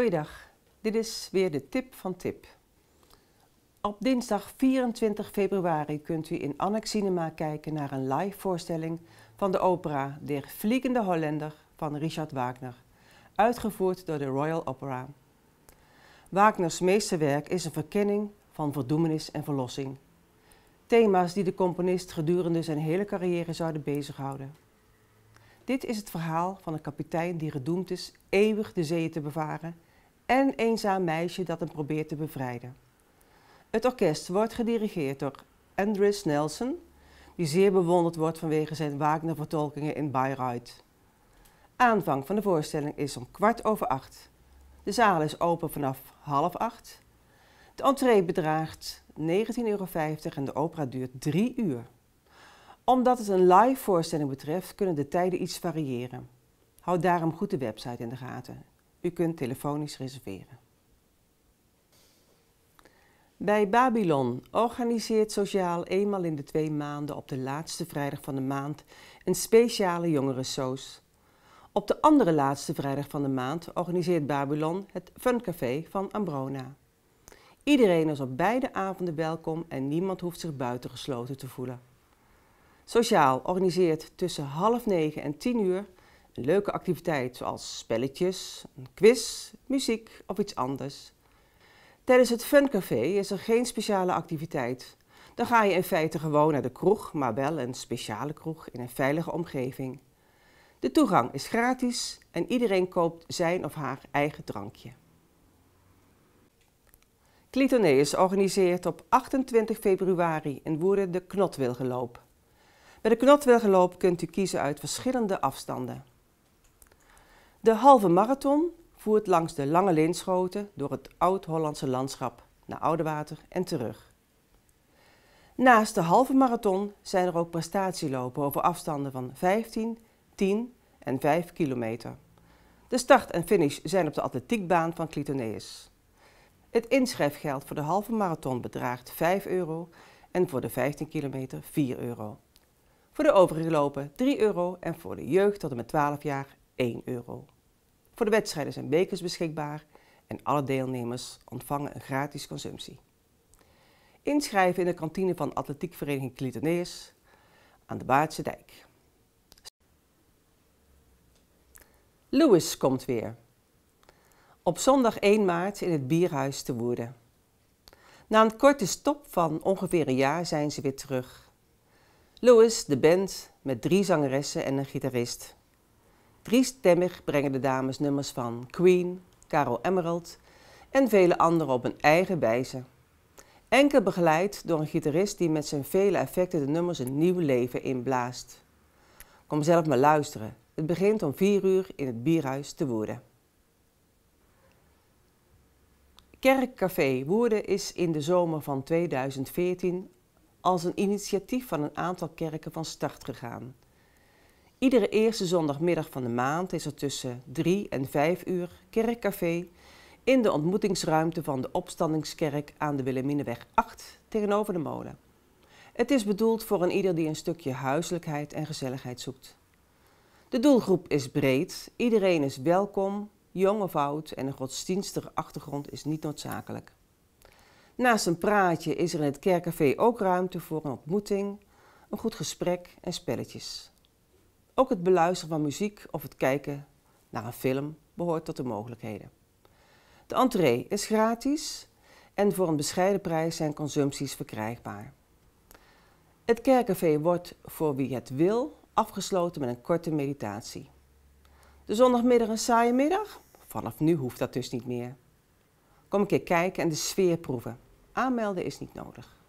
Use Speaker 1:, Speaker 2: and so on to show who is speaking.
Speaker 1: Goeiedag, dit is weer de tip van Tip. Op dinsdag 24 februari kunt u in Annex Cinema kijken naar een live voorstelling van de opera Der Vliegende Hollander van Richard Wagner, uitgevoerd door de Royal Opera. Wagners meesterwerk is een verkenning van verdoemenis en verlossing. Thema's die de componist gedurende zijn hele carrière zouden bezighouden. Dit is het verhaal van een kapitein die gedoemd is eeuwig de zeeën te bevaren en eenzaam meisje dat hem probeert te bevrijden. Het orkest wordt gedirigeerd door Andris Nelson, die zeer bewonderd wordt vanwege zijn Wagner-vertolkingen in Bayreuth. Aanvang van de voorstelling is om kwart over acht. De zaal is open vanaf half acht. De entree bedraagt 19,50 euro en de opera duurt drie uur. Omdat het een live voorstelling betreft, kunnen de tijden iets variëren. Houd daarom goed de website in de gaten. U kunt telefonisch reserveren. Bij Babylon organiseert Sociaal eenmaal in de twee maanden op de laatste vrijdag van de maand een speciale jongerensoos. Op de andere laatste vrijdag van de maand organiseert Babylon het Funcafé van Ambrona. Iedereen is op beide avonden welkom en niemand hoeft zich buitengesloten te voelen. Sociaal organiseert tussen half negen en tien uur een leuke activiteit zoals spelletjes, een quiz, muziek of iets anders. Tijdens het Funcafé is er geen speciale activiteit. Dan ga je in feite gewoon naar de kroeg, maar wel een speciale kroeg in een veilige omgeving. De toegang is gratis en iedereen koopt zijn of haar eigen drankje. is georganiseerd op 28 februari in Woerden de Knotwilgeloop. Bij de Knotwilgeloop kunt u kiezen uit verschillende afstanden. De halve marathon voert langs de Lange Linschoten door het Oud-Hollandse landschap naar Oudewater en terug. Naast de halve marathon zijn er ook prestatielopen over afstanden van 15, 10 en 5 kilometer. De start en finish zijn op de atletiekbaan van Clitoneus. Het inschrijfgeld voor de halve marathon bedraagt 5 euro en voor de 15 kilometer 4 euro. Voor de overige lopen 3 euro en voor de jeugd tot en met 12 jaar 1 euro. Voor de wedstrijden zijn bekers beschikbaar en alle deelnemers ontvangen een gratis consumptie. Inschrijven in de kantine van Atletiekvereniging Clitonees aan de Baardse Dijk. Louis komt weer. Op zondag 1 maart in het bierhuis te Woerden. Na een korte stop van ongeveer een jaar zijn ze weer terug. Louis, de band, met drie zangeressen en een gitarist. Driestemmig brengen de dames nummers van Queen, Carol Emerald en vele anderen op hun eigen wijze. Enkel begeleid door een gitarist die met zijn vele effecten de nummers een nieuw leven inblaast. Kom zelf maar luisteren. Het begint om vier uur in het bierhuis te Woerden. Kerkcafé Woerden is in de zomer van 2014 als een initiatief van een aantal kerken van start gegaan. Iedere eerste zondagmiddag van de maand is er tussen 3 en 5 uur kerkcafé in de ontmoetingsruimte van de Opstandingskerk aan de Willemineweg 8 tegenover de molen. Het is bedoeld voor een ieder die een stukje huiselijkheid en gezelligheid zoekt. De doelgroep is breed, iedereen is welkom, jong of oud en een godsdienstige achtergrond is niet noodzakelijk. Naast een praatje is er in het kerkcafé ook ruimte voor een ontmoeting, een goed gesprek en spelletjes. Ook het beluisteren van muziek of het kijken naar een film behoort tot de mogelijkheden. De entree is gratis en voor een bescheiden prijs zijn consumpties verkrijgbaar. Het kerkcafé wordt voor wie het wil afgesloten met een korte meditatie. De zondagmiddag een saaie middag? Vanaf nu hoeft dat dus niet meer. Kom een keer kijken en de sfeer proeven. Aanmelden is niet nodig.